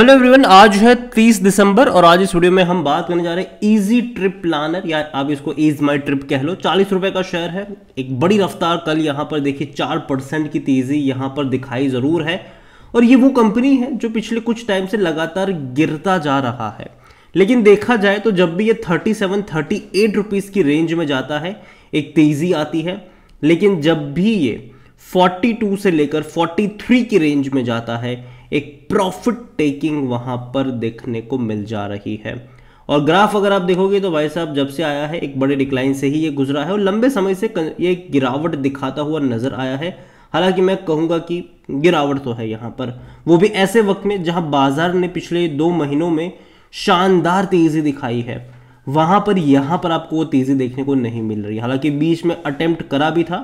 hello everyone आज है 30 दिसंबर और आज इस वीडियो में हम बात करने जा रहे हैं इजी ट्रिप प्लानर या आप इसको इज माई ट्रिप कह लो चालीस रुपए का शेयर है एक बड़ी रफ्तार कल यहाँ पर देखिए चार परसेंट की तेजी यहाँ पर दिखाई ज़रूर है और ये वो कंपनी है जो पिछले कुछ टाइम से लगातार गिरता जा रहा है लेकिन देखा जाए तो जब भी ये thirty seven thirty eight rupees की रेंज में जाता है एक तेज़ी आती है लेकिन जब भी ये फोर्टी से लेकर फोर्टी की रेंज में जाता है एक प्रॉफिट टेकिंग वहां पर देखने को मिल जा रही है और ग्राफ अगर आप देखोगे तो भाई साहब जब से आया है एक बड़े डिक्लाइन से ही ये गुजरा है और लंबे समय से ये गिरावट दिखाता हुआ नजर आया है हालांकि मैं कहूंगा कि गिरावट तो है यहां पर वो भी ऐसे वक्त में जहां बाजार ने पिछले दो महीनों में शानदार तेजी दिखाई है वहां पर यहां पर आपको वो तेजी देखने को नहीं मिल रही हालांकि बीच में अटेम्प्ट करा भी था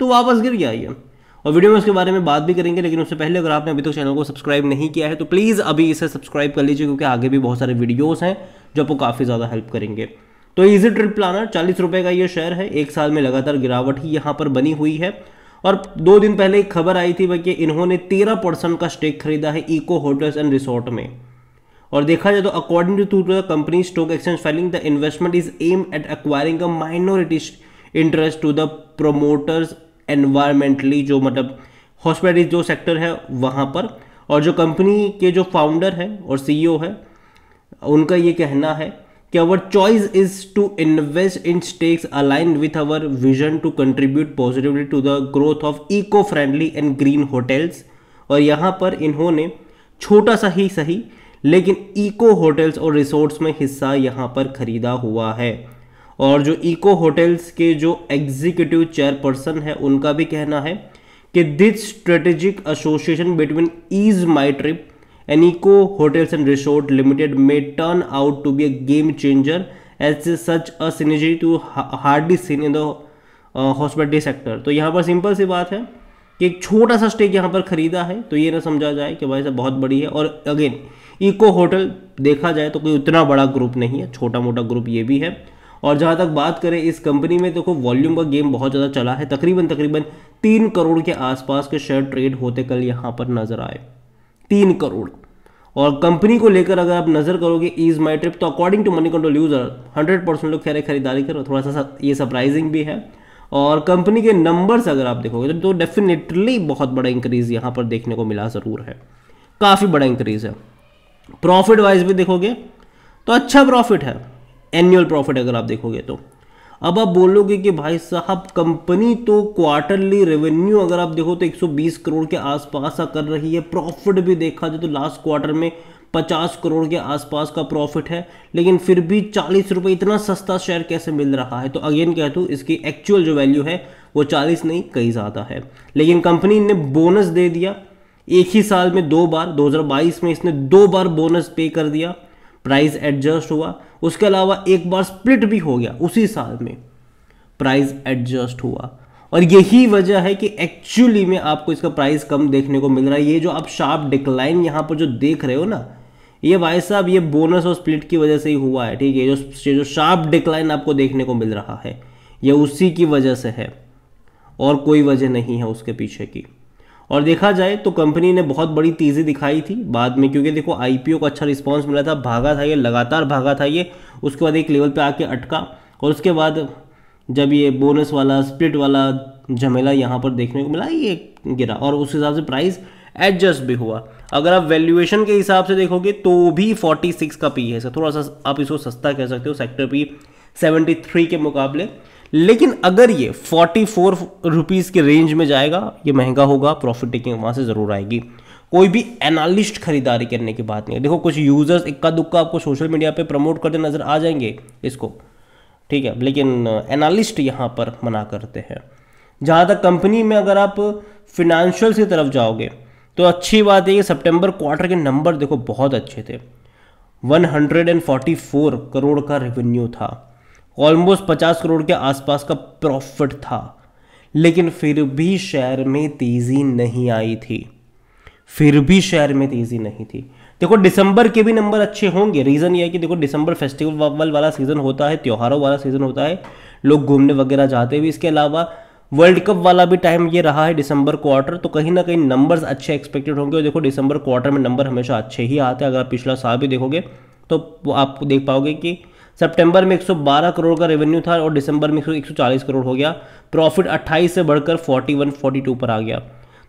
तो वापस गिर गया ये और वीडियो में उसके बारे में बात भी करेंगे लेकिन उससे पहले अगर आपने अभी तक तो चैनल को सब्सक्राइब नहीं किया है तो प्लीज़ अभी इसे सब्सक्राइब कर लीजिए क्योंकि आगे भी बहुत सारे वीडियोज़ हैं जो आपको काफ़ी ज़्यादा हेल्प करेंगे तो ईजी ट्रिप प्लानर चालीस रुपये का ये शेयर है एक साल में लगातार गिरावट ही यहाँ पर बनी हुई है और दो दिन पहले एक खबर आई थी कि इन्होंने तेरह परसेंट का स्टेक खरीदा है इको होटल्स एंड रिसोर्ट में और देखा जाए तो according to to the company stock exchange filing the investment is aim at acquiring a minority interest to the promoters environmentally जो मतलब हॉस्पिटलिटी जो सेक्टर है वहाँ पर और जो कंपनी के जो फाउंडर हैं और सीईओ e है उनका ये कहना है कि our choice is to invest in stakes align with our vision to contribute positively to the growth of eco friendly and green hotels और यहाँ पर इन्होंने छोटा सा ही सही लेकिन इको होटल्स और रिसोर्ट्स में हिस्सा यहाँ पर खरीदा हुआ है और जो इको होटल्स के जो एग्जीक्यूटिव चेयरपर्सन है उनका भी कहना है कि this strategic association between Ease My Trip and Eco Hotels and Resort Limited may turn out to be a game changer as such a to hardly seen in the hospitality sector तो यहाँ पर simple सी बात है कि एक छोटा सा stake यहाँ पर खरीदा है तो ये ना समझा जाए कि भाई साहब बहुत बड़ी है और अगेन इको होटल देखा जाए तो कोई उतना बड़ा ग्रुप नहीं है छोटा मोटा ग्रुप ये भी है और जहाँ तक बात करें इस कंपनी में देखो तो वॉल्यूम का गेम बहुत ज़्यादा चला है तकरीबन तकरीबन तीन करोड़ के आसपास के शेयर ट्रेड होते कल यहाँ पर नज़र आए तीन करोड़ और कंपनी को लेकर अगर आप नज़र करोगे इज माई ट्रिप तो according to Moneycontrol user hundred percent लोग खेरे खरीदारी करो थोड़ा सा ये सरप्राइजिंग भी है और कंपनी के नंबर्स अगर आप देखोगे तो डेफिनेटली तो बहुत बड़ा इंक्रीज़ यहाँ पर देखने को मिला ज़रूर है काफ़ी बड़ा इंक्रीज़ है प्रॉफिट वाइज भी देखोगे तो अच्छा प्रॉफिट है एनुअल प्रॉफिट अगर आप देखोगे तो अब आप बोलोगे कि भाई साहब कंपनी तो क्वार्टरली रेवेन्यू अगर आप देखो तो 120 करोड़ के आसपास कर रही है प्रॉफिट भी देखा जाए तो लास्ट क्वार्टर में 50 करोड़ के आसपास का प्रॉफिट है लेकिन फिर भी चालीस रुपये इतना सस्ता शेयर कैसे मिल रहा है तो अगेन कह दूँ इसकी एक्चुअल जो वैल्यू है वो चालीस नहीं कहीं ज़्यादा है लेकिन कंपनी ने बोनस दे दिया एक ही साल में दो बार 2022 में इसने दो बार बोनस पे कर दिया प्राइस एडजस्ट हुआ उसके अलावा एक बार स्प्लिट भी हो गया उसी साल में प्राइस एडजस्ट हुआ और यही वजह है कि एक्चुअली में आपको इसका प्राइस कम देखने को मिल रहा है ये जो आप शार्प डिक्लाइन यहाँ पर जो देख रहे हो ना ये भाई साहब ये बोनस और स्प्लिट की वजह से ही हुआ है ठीक है जो जो शार्प डिक्लाइन आपको देखने को मिल रहा है ये उसी की वजह से है और कोई वजह नहीं है उसके पीछे की और देखा जाए तो कंपनी ने बहुत बड़ी तेज़ी दिखाई थी बाद में क्योंकि देखो आईपीओ को अच्छा रिस्पांस मिला था भागा था ये लगातार भागा था ये उसके बाद एक लेवल पे आके अटका और उसके बाद जब ये बोनस वाला स्प्लिट वाला झमेला यहाँ पर देखने को मिला ये गिरा और उस हिसाब से प्राइस एडजस्ट भी हुआ अगर आप वैल्यूएशन के हिसाब से देखोगे तो भी 46 का पी है थोड़ा सा आप इसको सस्ता कह सकते हो सेक्टर पी 73 के मुकाबले लेकिन अगर ये फोर्टी फोर रुपीज़ के रेंज में जाएगा ये महंगा होगा प्रॉफिट टेकिंग वहाँ से ज़रूर आएगी कोई भी एनालिस्ट खरीदारी करने की बात नहीं देखो कुछ यूज़र्स इक्का दुक्का आपको सोशल मीडिया पे प्रमोट करते नज़र आ जाएंगे इसको ठीक है लेकिन एनालिस्ट uh, यहाँ पर मना करते हैं जहाँ तक कंपनी में अगर आप फिनेंशियल की तरफ जाओगे तो अच्छी बात है कि सितंबर क्वार्टर के नंबर देखो बहुत अच्छे थे 144 करोड़ का रेवेन्यू था ऑलमोस्ट पचास करोड़ के आसपास का प्रॉफिट था लेकिन फिर भी शेयर में तेज़ी नहीं आई थी फिर भी शेयर में तेज़ी नहीं थी देखो दिसंबर के भी नंबर अच्छे होंगे रीज़न ये है कि देखो दिसंबर फेस्टिवल वाला सीज़न होता है त्योहारों वाला सीज़न होता है लोग घूमने वगैरह जाते भी इसके अलावा वर्ल्ड कप वाला भी टाइम ये रहा है दिसंबर क्वार्टर तो कहीं ना कहीं नंबर्स अच्छे एक्सपेक्टेड होंगे और देखो दिसंबर क्वार्टर में नंबर हमेशा अच्छे ही आते हैं अगर आप पिछला साल भी देखोगे तो आप देख पाओगे कि सितंबर में 112 करोड़ का रेवेन्यू था और दिसंबर में 140 करोड़ हो गया प्रॉफिट 28 से बढ़कर 41 42 पर आ गया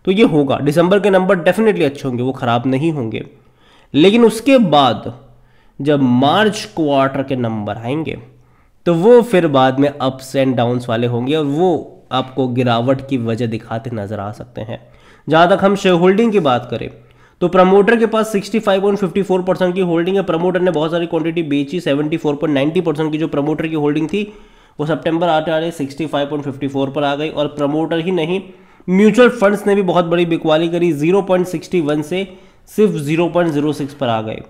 तो ये होगा दिसंबर के नंबर डेफिनेटली अच्छे होंगे वो ख़राब नहीं होंगे लेकिन उसके बाद जब मार्च क्वार्टर के नंबर आएंगे तो वो फिर बाद में अप्स एंड डाउन्स वाले होंगे और वो आपको गिरावट की वजह दिखाते नज़र आ सकते हैं जहां तक हम शेयर होल्डिंग की बात करें तो प्रमोटर के पास 65.54 परसेंट की होल्डिंग है प्रमोटर ने बहुत सारी क्वांटिटी बेची 74.90 परसेंट की जो प्रमोटर की होल्डिंग थी वो सितंबर आते आ रहे सिक्सटी पर आ गई और प्रमोटर ही नहीं म्यूचुअल फंड्स ने भी बहुत बड़ी बिकवाली करी 0.61 से सिर्फ 0.06 पर आ गए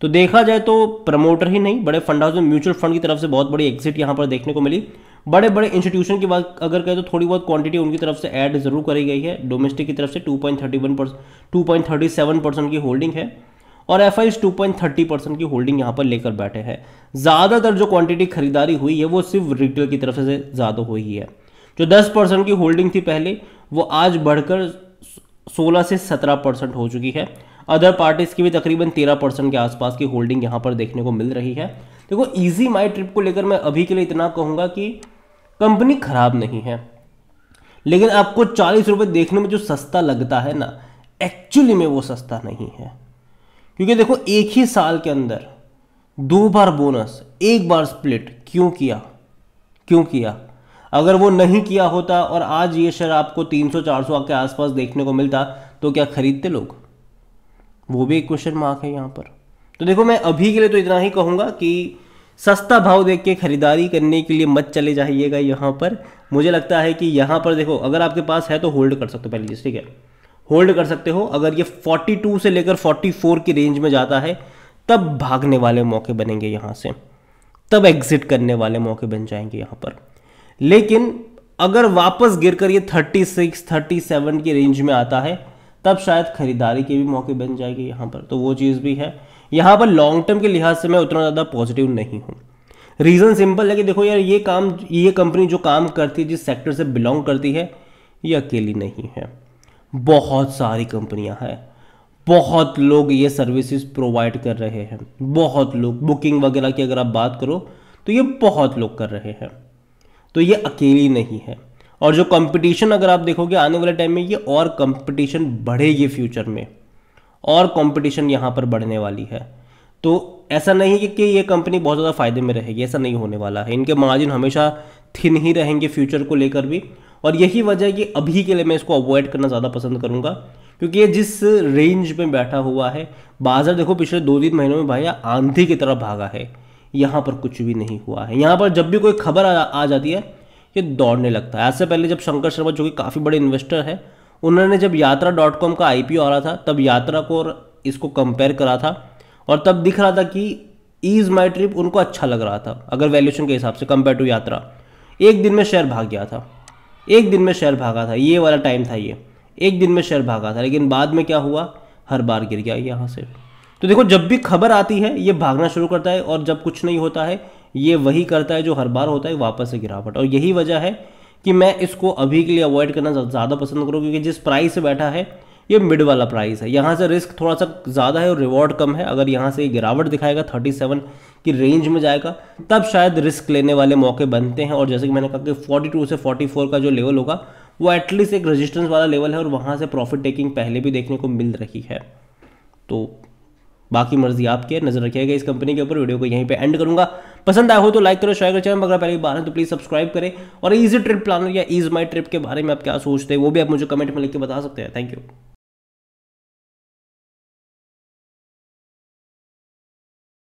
तो देखा जाए तो प्रमोटर ही नहीं बड़े फंड हाउस में म्यूचुअल फंड की तरफ से बहुत बड़ी एग्जिट यहाँ पर देखने को मिली बड़े बड़े इंस्टीट्यूशन की बात अगर कहें तो थोड़ी बहुत क्वांटिटी उनकी तरफ से ऐड जरूर करी गई है डोमेस्टिक की तरफ से 2.31 परसेंट टू परसेंट की होल्डिंग है और एफ आई टू परसेंट की होल्डिंग यहाँ पर लेकर बैठे हैं ज़्यादातर जो क्वांटिटी खरीदारी हुई है वो सिर्फ रिटेल की तरफ से ज़्यादा हुई है जो दस परसेंट की होल्डिंग थी पहले वो आज बढ़कर सोलह से सत्रह परसेंट हो चुकी है अदर पार्टीज की भी तकरीबन तेरह परसेंट के आसपास की होल्डिंग यहाँ पर देखने को मिल रही है देखो ईजी माई ट्रिप को लेकर मैं अभी के लिए इतना कहूँगा कि कंपनी खराब नहीं है लेकिन आपको चालीस रुपये देखने में जो सस्ता लगता है ना एक्चुअली में वो सस्ता नहीं है क्योंकि देखो एक ही साल के अंदर दो बार बोनस एक बार स्प्लिट क्यों किया क्यों किया अगर वो नहीं किया होता और आज ये शेयर आपको 300-400 के आसपास देखने को मिलता तो क्या खरीदते लोग वो भी एक क्वेश्चन मार्क है यहाँ पर तो देखो मैं अभी के लिए तो इतना ही कहूँगा कि सस्ता भाव देख के खरीदारी करने के लिए मत चले जाइएगा यहाँ पर मुझे लगता है कि यहाँ पर देखो अगर आपके पास है तो होल्ड कर सकते हो पहली चीज़ ठीक है होल्ड कर सकते हो अगर ये 42 से लेकर 44 की रेंज में जाता है तब भागने वाले मौके बनेंगे यहाँ से तब एग्जिट करने वाले मौके बन जाएंगे यहाँ पर लेकिन अगर वापस गिर ये थर्टी सिक्स की रेंज में आता है तब शायद खरीदारी के भी मौके बन जाएंगे यहाँ पर तो वो चीज़ भी है यहाँ पर लॉन्ग टर्म के लिहाज से मैं उतना ज़्यादा पॉजिटिव नहीं हूँ रीज़न सिंपल है कि देखो यार ये काम ये कंपनी जो काम करती है जिस सेक्टर से बिलोंग करती है ये अकेली नहीं है बहुत सारी कंपनियां हैं बहुत लोग ये सर्विसेज प्रोवाइड कर रहे हैं बहुत लोग बुकिंग वगैरह की अगर आप बात करो तो ये बहुत लोग कर रहे हैं तो ये अकेली नहीं है और जो कंपटीशन अगर आप देखोगे आने वाले टाइम में ये और कंपटीशन बढ़ेगी फ्यूचर में और कंपटीशन यहाँ पर बढ़ने वाली है तो ऐसा नहीं है कि ये कंपनी बहुत ज़्यादा फायदे में रहेगी ऐसा नहीं होने वाला है इनके मार्जिन हमेशा थिन ही रहेंगे फ्यूचर को लेकर भी और यही वजह है कि अभी के लिए मैं इसको अवॉइड करना ज़्यादा पसंद करूँगा क्योंकि ये जिस रेंज में बैठा हुआ है बाजार देखो पिछले दो तीन महीनों में भाई आंधी की तरफ भागा है यहाँ पर कुछ भी नहीं हुआ है यहाँ पर जब भी कोई खबर आ, आ जाती है ये दौड़ने लगता है ऐसे पहले जब शंकर शर्मा जो कि काफ़ी बड़े इन्वेस्टर है उन्होंने जब यात्रा डॉट कॉम का आई आ रहा था तब यात्रा को और इसको कंपेयर करा था और तब दिख रहा था कि ईज माई ट्रिप उनको अच्छा लग रहा था अगर वैल्यूशन के हिसाब से कंपेयर टू यात्रा एक दिन में शेयर भाग गया था एक दिन में शेयर भागा था ये वाला टाइम था ये एक दिन में शेयर भागा था लेकिन बाद में क्या हुआ हर बार गिर गया यहाँ से तो देखो जब भी खबर आती है ये भागना शुरू करता है और जब कुछ नहीं होता है ये वही करता है जो हर बार होता है वापस से गिरावट और यही वजह है कि मैं इसको अभी के लिए अवॉइड करना ज़्यादा पसंद करूँ क्योंकि जिस प्राइस से बैठा है ये मिड वाला प्राइस है यहाँ से रिस्क थोड़ा सा ज़्यादा है और रिवॉर्ड कम है अगर यहाँ से गिरावट दिखाएगा थर्टी की रेंज में जाएगा तब शायद रिस्क लेने वाले मौके बनते हैं और जैसे कि मैंने कहा कि फोर्टी से फोर्टी का जो लेवल होगा वो एटलीस्ट एक रेजिस्टेंस वाला लेवल है और वहाँ से प्रॉफिट टेकिंग पहले भी देखने को मिल रही है तो बाकी मर्जी आपके नजर रखिएगा इस कंपनी के ऊपर वीडियो को यहीं पे एंड करूंगा पसंद आया हो तो लाइक करो शेयर करो चैनल अगर पहले बार है तो प्लीज सब्सक्राइब करें और इजी ट्रिप प्लानर या इज माई ट्रिप के बारे में आप क्या सोचते हैं वो भी आप मुझे कमेंट में लिख के बता सकते हैं थैंक यू